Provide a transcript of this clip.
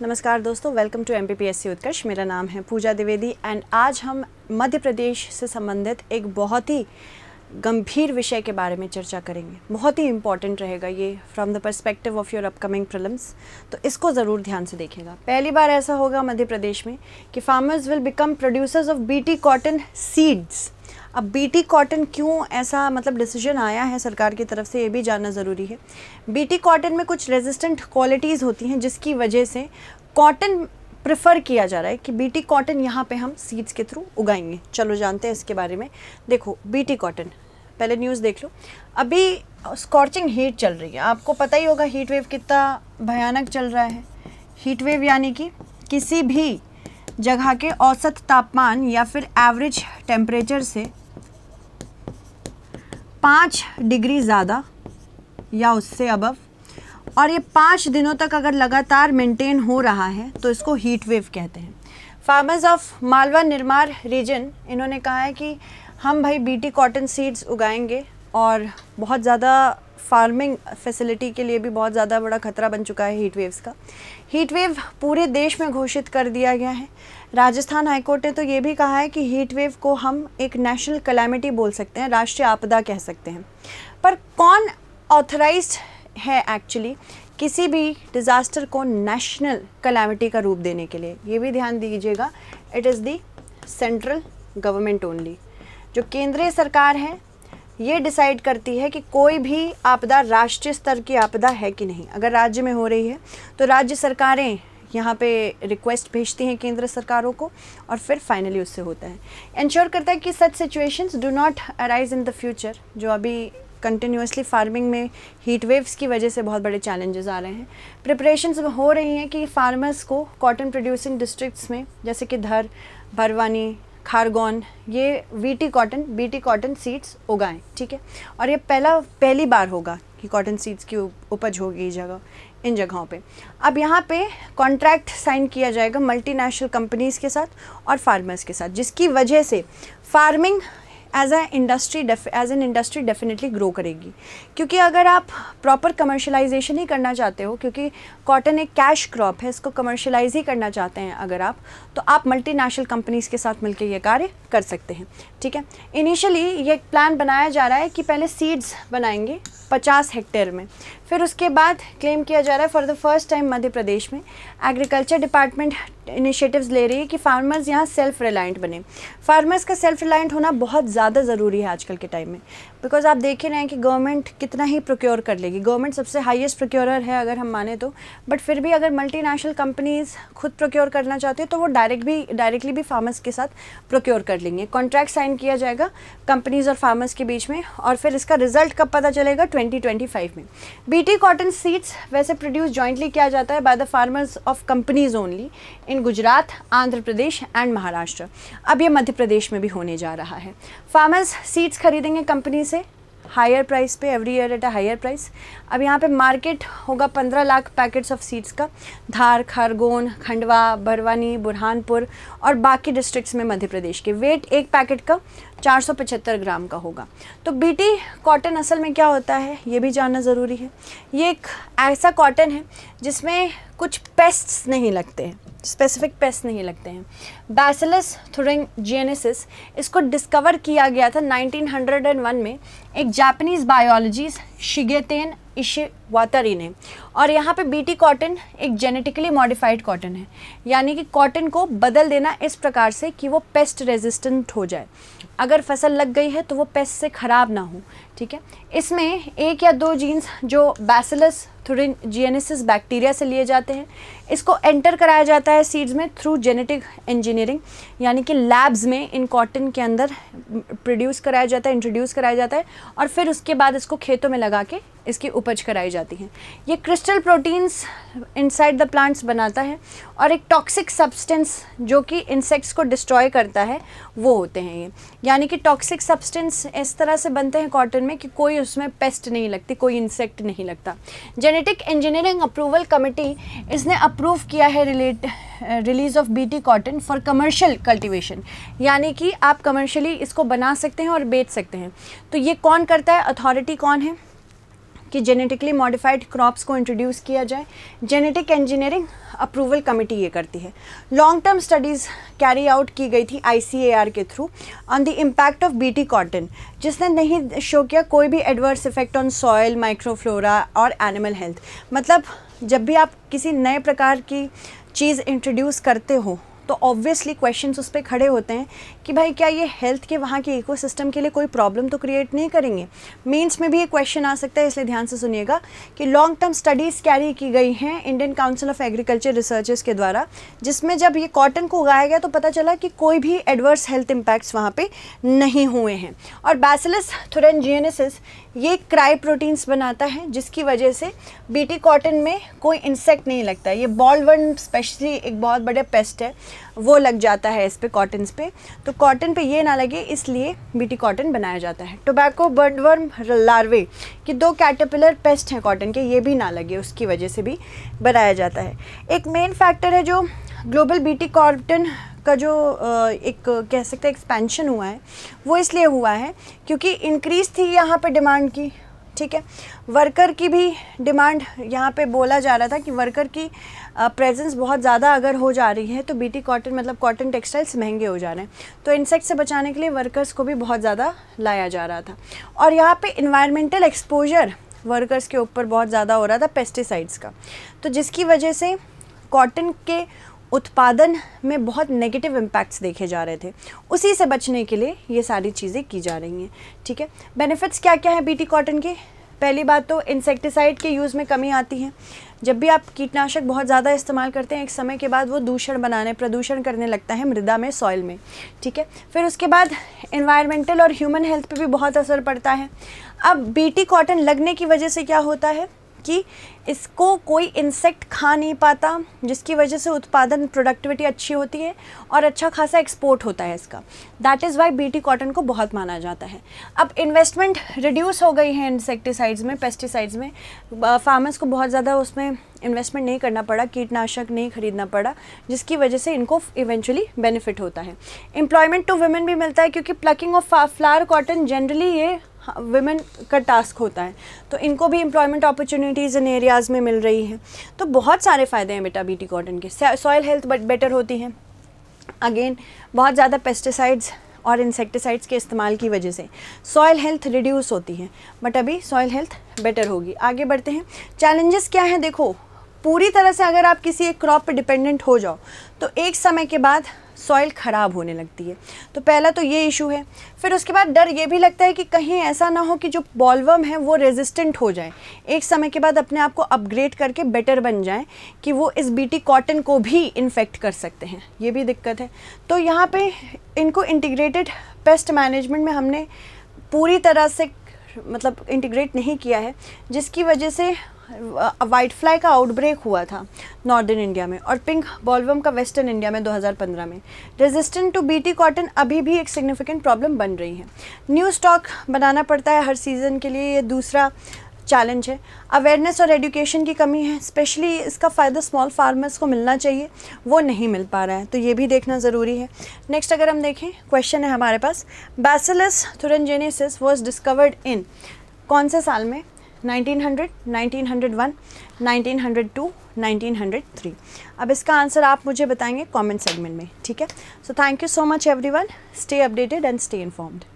नमस्कार दोस्तों welcome to M उत्कर्ष मेरा नाम है पूजा द्विवेदी एंड आज हम मध्य प्रदेश से संबंधित एक बहुत ही गंभीर विषय के बारे में चर्चा करेंगे बहुत ही इम्पॉर्टेंट रहेगा ये from the perspective of your upcoming prelims तो इसको ज़रूर ध्यान से देखेगा पहली बार ऐसा होगा मध्य प्रदेश में कि farmers will become producers of BT cotton seeds अब बीटी कॉटन क्यों ऐसा मतलब डिसीजन आया है सरकार की तरफ से ये भी जानना ज़रूरी है बीटी कॉटन में कुछ रेजिस्टेंट क्वालिटीज़ होती हैं जिसकी वजह से कॉटन प्रेफर किया जा रहा है कि बीटी कॉटन यहाँ पे हम सीड्स के थ्रू उगाएंगे चलो जानते हैं इसके बारे में देखो बीटी कॉटन पहले न्यूज़ देख लो अभी स्कॉर्चिंग हीट चल रही है आपको पता ही होगा हीट वेव कितना भयानक चल रहा है हीट वेव यानी कि किसी भी जगह के औसत तापमान या फिर एवरेज टेम्परेचर से पाँच डिग्री ज़्यादा या उससे अबव और ये पाँच दिनों तक अगर लगातार मेंटेन हो रहा है तो इसको हीट वेव कहते हैं farmers of Malwa Nimar region इन्होंने कहा है कि हम भाई बीटी कॉटन सीड्स उगाएंगे और बहुत ज़्यादा फार्मिंग फैसिलिटी के लिए भी बहुत ज़्यादा बड़ा खतरा बन चुका है हीट वेव्स का हीट वेव पूरे देश में घोषित कर दिया गया है राजस्थान हाईकोर्ट ने तो ये भी कहा है कि हीट वेव को हम एक नेशनल कलेमिटी बोल सकते हैं राष्ट्रीय आपदा कह सकते हैं पर कौन ऑथराइज है एक्चुअली किसी भी डिज़ास्टर को नेशनल कलामिटी का रूप देने के लिए ये भी ध्यान दीजिएगा it is the central government only जो केंद्रीय सरकार है ये डिसाइड करती है कि कोई भी आपदा राष्ट्रीय स्तर की आपदा है कि नहीं अगर राज्य में हो रही है तो राज्य सरकारें यहाँ पे रिक्वेस्ट भेजती हैं केंद्र सरकारों को और फिर फाइनली उससे होता है इंश्योर करता है कि such situations do not arise in the future जो अभी कंटिन्यूसली फार्मिंग में हीट वेव्स की वजह से बहुत बड़े चैलेंजेस आ रहे हैं प्रिपरेशंस हो रही हैं कि फार्मर्स को कॉटन प्रोड्यूसिंग डिस्ट्रिक्ट्स में जैसे कि धर भरवानी खारगोन ये BT cotton BT cotton seeds उगाएं ठीक है और ये पहला पहली बार होगा कि कॉटन सीड्स की उपज होगी इस जगह इन जगहों पे अब यहाँ पे कॉन्ट्रैक्ट साइन किया जाएगा मल्टीनेशनल कंपनीज़ के साथ और फार्मर्स के साथ जिसकी वजह से farming as a industry as an industry definitely grow करेगी क्योंकि अगर आप प्रॉपर कमर्शलाइजेशन ही करना चाहते हो क्योंकि कॉटन एक कैश क्रॉप है इसको कमर्शलाइज ही करना चाहते हैं अगर आप तो आप मल्टीनेशनल कंपनीज़ के साथ मिलकर ये कार्य कर सकते हैं ठीक है इनिशियली ये प्लान बनाया जा रहा है कि पहले सीड्स बनाएंगे पचास हेक्टेयर में फिर उसके बाद क्लेम किया जा रहा है for the first time Madhya Pradesh में एग्रीकल्चर डिपार्टमेंट इनिशिएटिव्स ले रही है कि फार्मर्स यहाँ सेल्फ रिलायंट बने फार्मर्स का सेल्फ रिलायंट होना बहुत ज़्यादा ज़रूरी है आजकल के टाइम में बिकॉज आप देख ही रहे हैं कि गवर्नमेंट कितना ही प्रोक्योर कर लेगी गवर्नमेंट सबसे हाईएस्ट प्रोक्योरर है अगर हम माने तो बट फिर भी अगर मल्टीनेशनल कंपनीज़ खुद प्रोक्योर करना चाहती है तो वो डायरेक्ट भी डायरेक्टली भी फार्मर्स के साथ प्रोक्योर कर लेंगे कॉन्ट्रैक्ट साइन किया जाएगा कंपनीज़ और फार्मर्स के बीच में और फिर इसका रिजल्ट कब पता चलेगा ट्वेंटी में बी BT कॉटन सीड्स वैसे प्रोड्यूस जॉइंटली किया जाता है by the farmers of companies only in Gujarat Andhra Pradesh and Maharashtra अब ये मध्य प्रदेश में भी होने जा रहा है फार्मर्स सीड्स खरीदेंगे कंपनी से हायर प्राइस पे every year at a higher price अब यहाँ पे मार्केट होगा पंद्रह लाख पैकेट्स ऑफ सीड्स का धार खरगोन खंडवा बरवानी बुरहानपुर और बाकी डिस्ट्रिक्ट्स में मध्य प्रदेश के वेट एक पैकेट का 475 ग्राम का होगा तो बीटी कॉटन असल में क्या होता है ये भी जानना ज़रूरी है ये एक ऐसा कॉटन है जिसमें कुछ पेस्ट्स नहीं लगते हैं स्पेसिफिक पेस्ट नहीं लगते हैं बैसिलस जेनेसिस इसको डिस्कवर किया गया था 1901 में एक जापानीज़ बायोलॉजिस्ट शिगेतेन इशे वातरी ने और यहाँ पे बीटी कॉटन एक जेनेटिकली मॉडिफाइड कॉटन है यानी कि कॉटन को बदल देना इस प्रकार से कि वो पेस्ट रेजिस्टेंट हो जाए अगर फसल लग गई है तो वो पेस्ट से ख़राब ना हो ठीक है इसमें एक या दो जीन्स जो बैसिलस थ्रूजियनिसिस बैक्टीरिया से लिए जाते हैं इसको एंटर कराया जाता है सीड्स में थ्रू जेनेटिक इंजीनियरिंग यानी कि लैब्स में इन कॉटन के अंदर प्रोड्यूस कराया जाता है इंट्रोड्यूस कराया जाता है और फिर उसके बाद इसको खेतों में लगा के इसकी उपज कराई जाती है ये crystal proteins inside the plants बनाता है और एक टॉक्सिक सब्सटेंस जो कि इंसेक्ट्स को डिस्ट्रॉय करता है वो होते हैं ये यानी कि टॉक्सिक सब्सटेंस इस तरह से बनते हैं कॉटन गार्डन में कि कोई उसमें पेस्ट नहीं लगती कोई इंसेक्ट नहीं लगता जेनेटिक इंजीनियरिंग अप्रूवल कमेटी इसने अप्रूव किया है relate release of BT cotton for commercial cultivation यानी कि आप कमर्शियली इसको बना सकते हैं और बेच सकते हैं तो ये कौन करता है अथॉरिटी कौन है कि जेनेटिकली मॉडिफाइड क्रॉप्स को इंट्रोड्यूस किया जाए जेनेटिक इंजीनियरिंग अप्रूवल कमेटी ये करती है long term studies carry out की गई थी आई के through on the impact of BT cotton जिसने नहीं शो किया कोई भी adverse effect on soil microflora और एनिमल हेल्थ मतलब जब भी आप किसी नए प्रकार की चीज़ इंट्रोड्यूस करते हो तो ऑब्वियसली क्वेश्चंस उस पर खड़े होते हैं कि भाई क्या ये हेल्थ के वहाँ के इकोसिस्टम के लिए कोई प्रॉब्लम तो क्रिएट नहीं करेंगे मेंस में भी ये क्वेश्चन आ सकता है इसलिए ध्यान से सुनिएगा कि लॉन्ग टर्म स्टडीज़ कैरी की गई हैं Indian council of agriculture researches के द्वारा जिसमें जब ये कॉटन को उगाया गया तो पता चला कि कोई भी एडवर्स हेल्थ इम्पैक्ट्स वहाँ पर नहीं हुए हैं और बैसिलस थुरनजियनिसिस ये क्राई प्रोटीन्स बनाता है जिसकी वजह से बीटी कॉटन में कोई इंसेक्ट नहीं लगता ये बॉल वर्म स्पेशली एक बहुत बड़े पेस्ट है वो लग जाता है इस पर कॉटन्स पे तो कॉटन पे ये ना लगे इसलिए बीटी कॉटन बनाया जाता है टोबैको बर्डवर्म लार्वे कि दो कैटेपिलर पेस्ट हैं कॉटन के ये भी ना लगे उसकी वजह से भी बनाया जाता है एक मेन फैक्टर है जो ग्लोबल बीटी कॉटन का जो एक कह सकते हैं एक्सपेंशन हुआ है वो इसलिए हुआ है क्योंकि इंक्रीज़ थी यहाँ पर डिमांड की ठीक है वर्कर की भी डिमांड यहाँ पे बोला जा रहा था कि वर्कर की प्रेजेंस बहुत ज़्यादा अगर हो जा रही है तो बीटी कॉटन मतलब कॉटन टेक्सटाइल्स महंगे हो जा रहे हैं तो इंसेक्ट से बचाने के लिए वर्कर्स को भी बहुत ज़्यादा लाया जा रहा था और यहाँ पे इन्वायरमेंटल एक्सपोजर वर्कर्स के ऊपर बहुत ज़्यादा हो रहा था पेस्टिसाइड्स का तो जिसकी वजह से कॉटन के उत्पादन में बहुत नेगेटिव इम्पैक्ट्स देखे जा रहे थे उसी से बचने के लिए ये सारी चीज़ें की जा रही हैं ठीक है बेनिफिट्स क्या क्या हैं बीटी कॉटन के पहली बात तो इंसेक्टिसाइड के यूज़ में कमी आती है जब भी आप कीटनाशक बहुत ज़्यादा इस्तेमाल करते हैं एक समय के बाद वो दूषण बनाने प्रदूषण करने लगता है मृदा में सॉइल में ठीक है फिर उसके बाद इन्वायरमेंटल और ह्यूमन हेल्थ पे भी बहुत असर पड़ता है अब बीटी कॉटन लगने की वजह से क्या होता है कि इसको कोई इंसेक्ट खा नहीं पाता जिसकी वजह से उत्पादन प्रोडक्टिविटी अच्छी होती है और अच्छा खासा एक्सपोर्ट होता है इसका that is why BT cotton को बहुत माना जाता है अब इन्वेस्टमेंट रिड्यूस हो गई है इंसेक्टिसाइड्स में पेस्टिसाइड्स में फार्मर्स को बहुत ज़्यादा उसमें इन्वेस्टमेंट नहीं करना पड़ा कीटनाशक नहीं खरीदना पड़ा जिसकी वजह से इनको इवेंचुअली बेनिफिट होता है एम्प्लॉयमेंट टू वुमेन भी मिलता है क्योंकि plucking of flower cotton generally ये वेमेन हाँ, का टास्क होता है तो इनको भी एम्प्लॉयमेंट अपॉर्चुनिटीज़ इन एरियाज़ में मिल रही हैं तो बहुत सारे फ़ायदे हैं बेटा बीटी कॉटन के सॉयल हेल्थ बेटर होती है अगेन बहुत ज़्यादा पेस्टिसाइड्स और इंसेक्टिसाइड्स के इस्तेमाल की वजह से सॉयल हेल्थ रिड्यूस होती है बट अभी सॉयल हेल्थ बेटर होगी आगे बढ़ते हैं चैलेंजेस क्या हैं देखो पूरी तरह से अगर आप किसी एक क्रॉप पर डिपेंडेंट हो जाओ तो एक समय के बाद सॉइल ख़राब होने लगती है तो पहला तो ये इशू है फिर उसके बाद डर ये भी लगता है कि कहीं ऐसा ना हो कि जो बॉलवम है वो रेजिस्टेंट हो जाए एक समय के बाद अपने आप को अपग्रेड करके बेटर बन जाए कि वो इस बीटी कॉटन को भी इन्फेक्ट कर सकते हैं ये भी दिक्कत है तो यहाँ पर इनको इंटीग्रेटेड पेस्ट मैनेजमेंट में हमने पूरी तरह से मतलब इंटीग्रेट नहीं किया है जिसकी वजह से वाइट फ्लाई का आउटब्रेक हुआ था नॉर्दर्न इंडिया में और पिंक बॉलवम का वेस्टर्न इंडिया में 2015 में रेजिस्टेंट टू बीटी कॉटन अभी भी एक सिग्निफिकेंट प्रॉब्लम बन रही है न्यू स्टॉक बनाना पड़ता है हर सीज़न के लिए ये दूसरा चैलेंज है अवेयरनेस और एडुकेशन की कमी है स्पेशली इसका फ़ायदा स्मॉल फार्मर्स को मिलना चाहिए वो नहीं मिल पा रहा है तो ये भी देखना ज़रूरी है नेक्स्ट अगर हम देखें क्वेश्चन है हमारे पास bacillus thuringiensis was discovered in कौन से साल में 1900, 1901, 1902, 1903. अब इसका आंसर आप मुझे बताएंगे कमेंट सेगमेंट में ठीक है so thank you so much everyone stay updated and stay informed